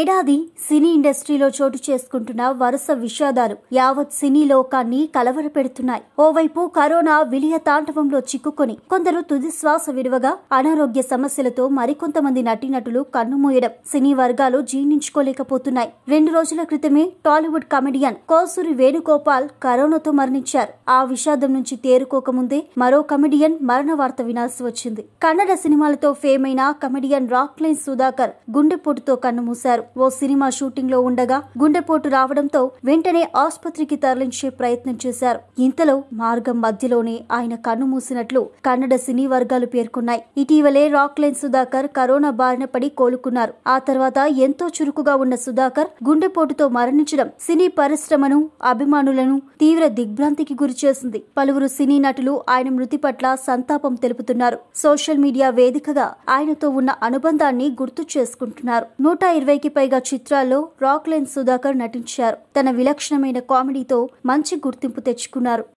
ఏడాది సినీ ఇండస్ట్రీలో చోటు చేసుకుంటున్న వరుస విషాదాలు యావత్ సినీ లోకాన్ని కలవరపెడుతున్నాయి ఓవైపు కరోనా విలియ తాండవంలో చిక్కుకొని కొందరు తుది శ్వాస విడవగా అనారోగ్య సమస్యలతో మరికొంతమంది నటీనటులు కన్నుమూయడం సినీ వర్గాలు జీర్ణించుకోలేకపోతున్నాయి రెండు రోజుల క్రితమే టాలీవుడ్ కమెడియన్ కోసూరి వేణుగోపాల్ కరోనాతో మరణించారు ఆ విషాదం నుంచి తేరుకోకముందే మరో కమెడియన్ మరణ వార్త వినాల్సి వచ్చింది కన్నడ సినిమాలతో ఫేమ్ అయిన కమెడియన్ రాక్లైన్ సుధాకర్ గుండెపోటుతో కన్నుమూశారు ఓ సినిమా షూటింగ్ లో ఉండగా గుండెపోటు రావడంతో వెంటనే ఆసుపత్రికి తరలించే ప్రయత్నం చేశారు ఇంతలో మార్గం మధ్యలోనే ఆయన కన్ను మూసినట్లు కన్నడ సినీ వర్గాలు పేర్కొన్నాయి ఇటీవలే రాక్ లైన్ సుధాకర్ కరోనా బారిన పడి కోలుకున్నారు ఆ తర్వాత ఎంతో చురుకుగా ఉన్న సుధాకర్ గుండెపోటుతో మరణించడం సినీ పరిశ్రమను అభిమానులను తీవ్ర దిగ్భ్రాంతికి గురిచేసింది పలువురు సినీ నటులు ఆయన మృతి పట్ల సంతాపం తెలుపుతున్నారు సోషల్ మీడియా వేదికగా ఆయనతో ఉన్న అనుబంధాన్ని గుర్తు చేసుకుంటున్నారు నూట ఇరవైకి పైగా చిత్రాల్లో రాక్ లైన్ సుధాకర్ నటించారు తన విలక్షణమైన కామెడీతో మంచి గుర్తింపు తెచ్చుకున్నారు